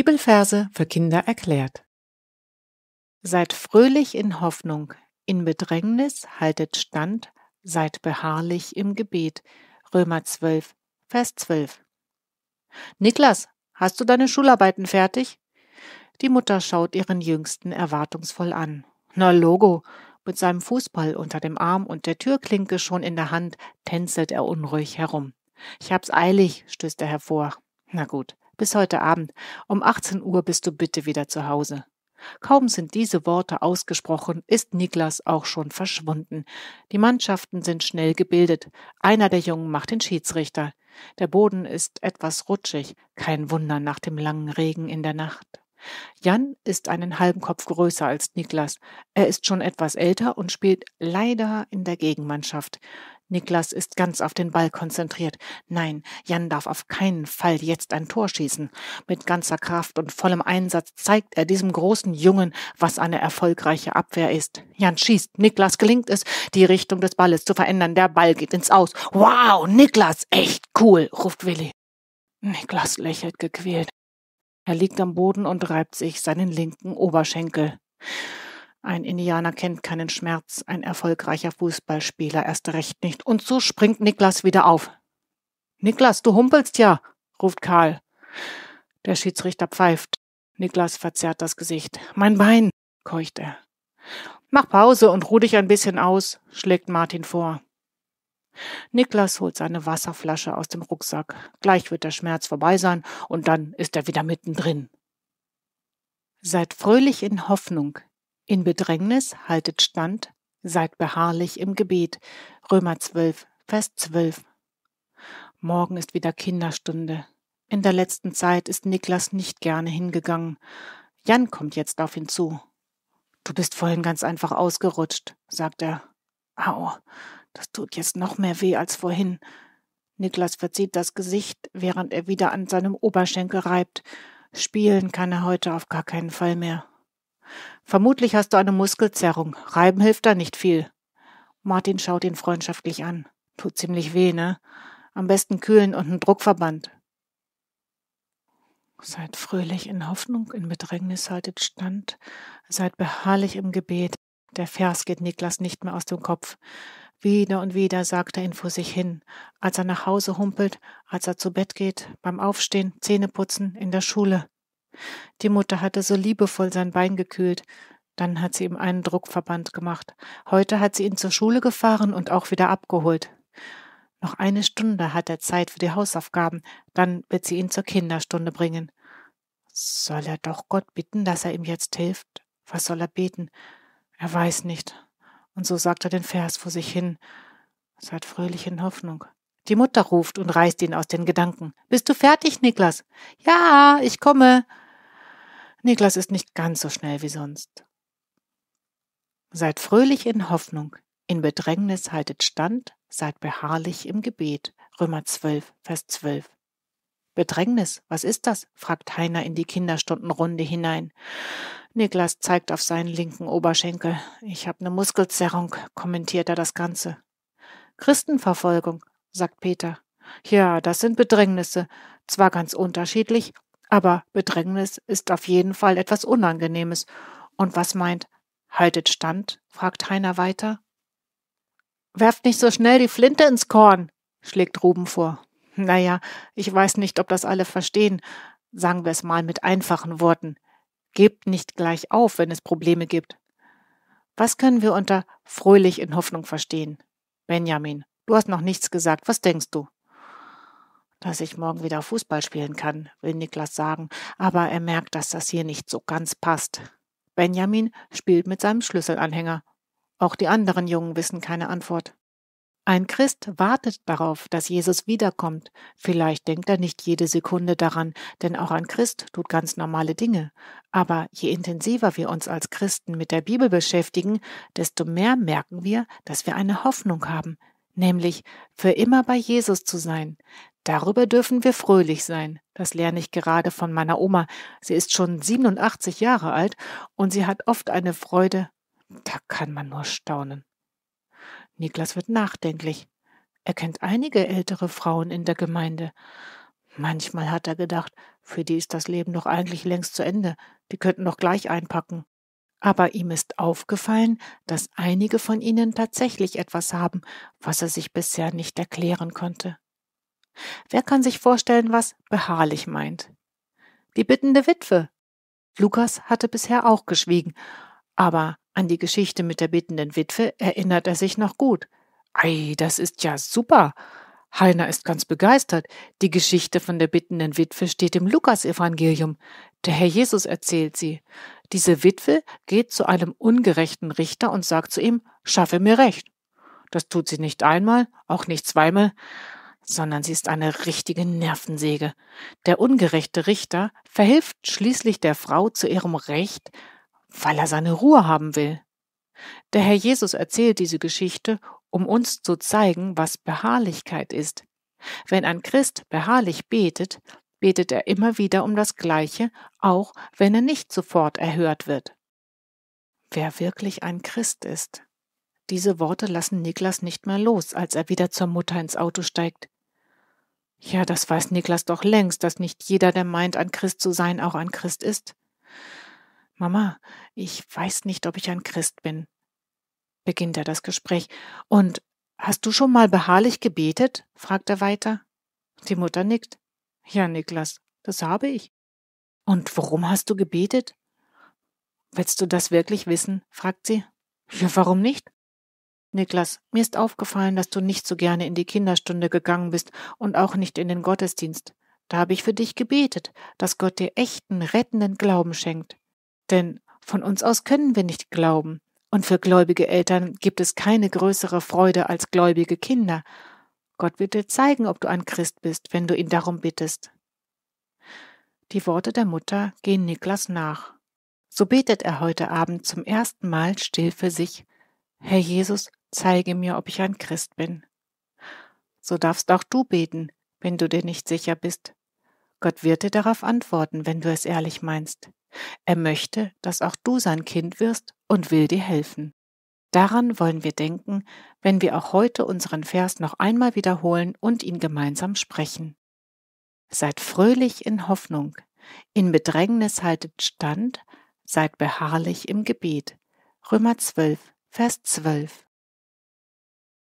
Bibelverse für Kinder erklärt. Seid fröhlich in Hoffnung, in Bedrängnis haltet stand, seid beharrlich im Gebet. Römer 12, Vers 12. Niklas, hast du deine Schularbeiten fertig? Die Mutter schaut ihren Jüngsten erwartungsvoll an. Na Logo, mit seinem Fußball unter dem Arm und der Türklinke schon in der Hand tänzelt er unruhig herum. Ich hab's eilig, stößt er hervor. Na gut, bis heute Abend, um 18 Uhr bist du bitte wieder zu Hause. Kaum sind diese Worte ausgesprochen, ist Niklas auch schon verschwunden. Die Mannschaften sind schnell gebildet. Einer der Jungen macht den Schiedsrichter. Der Boden ist etwas rutschig, kein Wunder nach dem langen Regen in der Nacht. Jan ist einen halben Kopf größer als Niklas. Er ist schon etwas älter und spielt leider in der Gegenmannschaft. Niklas ist ganz auf den Ball konzentriert. Nein, Jan darf auf keinen Fall jetzt ein Tor schießen. Mit ganzer Kraft und vollem Einsatz zeigt er diesem großen Jungen, was eine erfolgreiche Abwehr ist. Jan schießt. Niklas gelingt es, die Richtung des Balles zu verändern. Der Ball geht ins Aus. Wow, Niklas, echt cool, ruft Willi. Niklas lächelt gequält. Er liegt am Boden und reibt sich seinen linken Oberschenkel. Ein Indianer kennt keinen Schmerz, ein erfolgreicher Fußballspieler erst recht nicht. Und so springt Niklas wieder auf. Niklas, du humpelst ja, ruft Karl. Der Schiedsrichter pfeift. Niklas verzerrt das Gesicht. Mein Bein, keucht er. Mach Pause und ruh dich ein bisschen aus, schlägt Martin vor. Niklas holt seine Wasserflasche aus dem Rucksack. Gleich wird der Schmerz vorbei sein und dann ist er wieder mittendrin. Seid fröhlich in Hoffnung, in Bedrängnis haltet stand, seid beharrlich im Gebet. Römer 12, Vers 12. Morgen ist wieder Kinderstunde. In der letzten Zeit ist Niklas nicht gerne hingegangen. Jan kommt jetzt auf ihn zu. Du bist vorhin ganz einfach ausgerutscht, sagt er. Au, das tut jetzt noch mehr weh als vorhin. Niklas verzieht das Gesicht, während er wieder an seinem Oberschenkel reibt. Spielen kann er heute auf gar keinen Fall mehr. Vermutlich hast du eine Muskelzerrung. Reiben hilft da nicht viel. Martin schaut ihn freundschaftlich an. Tut ziemlich weh, ne? Am besten kühlen und einen Druckverband. Seid fröhlich in Hoffnung, in Bedrängnis haltet stand, seid beharrlich im Gebet. Der Vers geht Niklas nicht mehr aus dem Kopf. Wieder und wieder sagt er ihn vor sich hin, als er nach Hause humpelt, als er zu Bett geht, beim Aufstehen, Zähneputzen, in der Schule. Die Mutter hatte so liebevoll sein Bein gekühlt, dann hat sie ihm einen Druckverband gemacht. Heute hat sie ihn zur Schule gefahren und auch wieder abgeholt. Noch eine Stunde hat er Zeit für die Hausaufgaben, dann wird sie ihn zur Kinderstunde bringen. Soll er doch Gott bitten, dass er ihm jetzt hilft? Was soll er beten? Er weiß nicht. Und so sagt er den Vers vor sich hin. Seid fröhlich in Hoffnung. Die Mutter ruft und reißt ihn aus den Gedanken. Bist du fertig, Niklas? Ja, ich komme. Niklas ist nicht ganz so schnell wie sonst. Seid fröhlich in Hoffnung, in Bedrängnis haltet stand, seid beharrlich im Gebet. Römer 12, Vers 12. Bedrängnis, was ist das? fragt Heiner in die Kinderstundenrunde hinein. Niklas zeigt auf seinen linken Oberschenkel. Ich habe eine Muskelzerrung, kommentiert er das Ganze. Christenverfolgung, sagt Peter. Ja, das sind Bedrängnisse. Zwar ganz unterschiedlich, aber Bedrängnis ist auf jeden Fall etwas Unangenehmes. Und was meint, haltet stand? fragt Heiner weiter. Werft nicht so schnell die Flinte ins Korn, schlägt Ruben vor. Naja, ich weiß nicht, ob das alle verstehen. Sagen wir es mal mit einfachen Worten. Gebt nicht gleich auf, wenn es Probleme gibt. Was können wir unter fröhlich in Hoffnung verstehen? Benjamin. Du hast noch nichts gesagt. Was denkst du? Dass ich morgen wieder Fußball spielen kann, will Niklas sagen, aber er merkt, dass das hier nicht so ganz passt. Benjamin spielt mit seinem Schlüsselanhänger. Auch die anderen Jungen wissen keine Antwort. Ein Christ wartet darauf, dass Jesus wiederkommt. Vielleicht denkt er nicht jede Sekunde daran, denn auch ein Christ tut ganz normale Dinge. Aber je intensiver wir uns als Christen mit der Bibel beschäftigen, desto mehr merken wir, dass wir eine Hoffnung haben, nämlich für immer bei Jesus zu sein. Darüber dürfen wir fröhlich sein. Das lerne ich gerade von meiner Oma. Sie ist schon 87 Jahre alt und sie hat oft eine Freude. Da kann man nur staunen. Niklas wird nachdenklich. Er kennt einige ältere Frauen in der Gemeinde. Manchmal hat er gedacht, für die ist das Leben doch eigentlich längst zu Ende. Die könnten doch gleich einpacken. Aber ihm ist aufgefallen, dass einige von ihnen tatsächlich etwas haben, was er sich bisher nicht erklären konnte. Wer kann sich vorstellen, was beharrlich meint? Die bittende Witwe. Lukas hatte bisher auch geschwiegen, aber an die Geschichte mit der bittenden Witwe erinnert er sich noch gut. Ei, das ist ja super. Heiner ist ganz begeistert. Die Geschichte von der bittenden Witwe steht im Lukasevangelium. Der Herr Jesus erzählt sie. Diese Witwe geht zu einem ungerechten Richter und sagt zu ihm, schaffe mir Recht. Das tut sie nicht einmal, auch nicht zweimal, sondern sie ist eine richtige Nervensäge. Der ungerechte Richter verhilft schließlich der Frau zu ihrem Recht, weil er seine Ruhe haben will. Der Herr Jesus erzählt diese Geschichte, um uns zu zeigen, was Beharrlichkeit ist. Wenn ein Christ beharrlich betet, betet er immer wieder um das Gleiche, auch wenn er nicht sofort erhört wird. Wer wirklich ein Christ ist. Diese Worte lassen Niklas nicht mehr los, als er wieder zur Mutter ins Auto steigt. Ja, das weiß Niklas doch längst, dass nicht jeder, der meint, ein Christ zu sein, auch ein Christ ist. Mama, ich weiß nicht, ob ich ein Christ bin, beginnt er das Gespräch. Und hast du schon mal beharrlich gebetet? fragt er weiter. Die Mutter nickt. Ja, Niklas, das habe ich. Und worum hast du gebetet? Willst du das wirklich wissen? fragt sie. Ja, warum nicht? Niklas, mir ist aufgefallen, dass du nicht so gerne in die Kinderstunde gegangen bist und auch nicht in den Gottesdienst. Da habe ich für dich gebetet, dass Gott dir echten, rettenden Glauben schenkt. Denn von uns aus können wir nicht glauben. Und für gläubige Eltern gibt es keine größere Freude als gläubige Kinder. Gott wird dir zeigen, ob du ein Christ bist, wenn du ihn darum bittest. Die Worte der Mutter gehen Niklas nach. So betet er heute Abend zum ersten Mal still für sich. Herr Jesus, zeige mir, ob ich ein Christ bin. So darfst auch du beten, wenn du dir nicht sicher bist. Gott wird dir darauf antworten, wenn du es ehrlich meinst. Er möchte, dass auch du sein Kind wirst und will dir helfen. Daran wollen wir denken, wenn wir auch heute unseren Vers noch einmal wiederholen und ihn gemeinsam sprechen. Seid fröhlich in Hoffnung, in Bedrängnis haltet stand, seid beharrlich im Gebet. Römer 12, Vers 12.